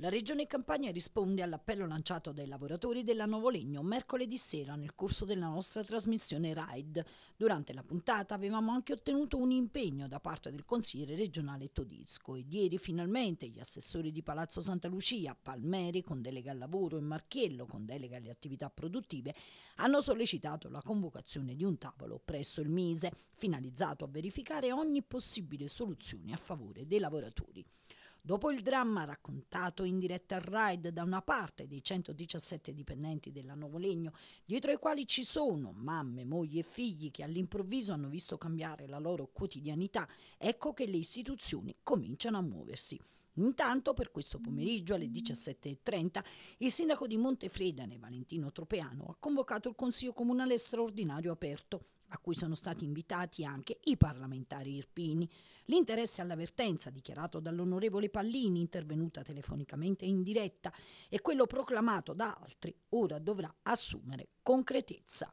La Regione Campania risponde all'appello lanciato dai lavoratori della Nuovo Legno mercoledì sera nel corso della nostra trasmissione RAID. Durante la puntata avevamo anche ottenuto un impegno da parte del consigliere regionale Todisco ed ieri finalmente gli assessori di Palazzo Santa Lucia, Palmeri con delega al lavoro e Marchiello con delega alle attività produttive hanno sollecitato la convocazione di un tavolo presso il Mise finalizzato a verificare ogni possibile soluzione a favore dei lavoratori. Dopo il dramma raccontato in diretta al RAID da una parte dei 117 dipendenti della Nuovo Legno, dietro ai quali ci sono mamme, mogli e figli che all'improvviso hanno visto cambiare la loro quotidianità, ecco che le istituzioni cominciano a muoversi. Intanto per questo mm. pomeriggio alle 17.30 il sindaco di Montefredane, Valentino Tropeano, ha convocato il Consiglio Comunale straordinario aperto a cui sono stati invitati anche i parlamentari irpini. L'interesse all'avvertenza dichiarato dall'onorevole Pallini, intervenuta telefonicamente in diretta, e quello proclamato da altri, ora dovrà assumere concretezza.